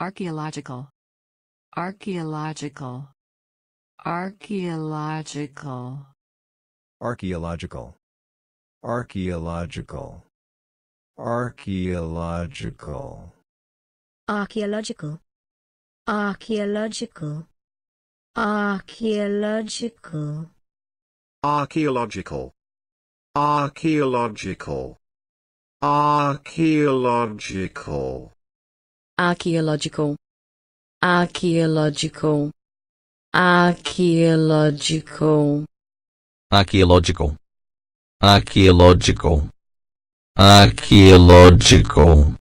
Archaeological. Archaeological. Archaeological. Archaeological. Archaeological. Archaeological. Archaeological. Archaeological. Archaeological. Archaeological. Archaeological. Archaeological. archaeological archaeological archaeological archaeological archaeological archaeological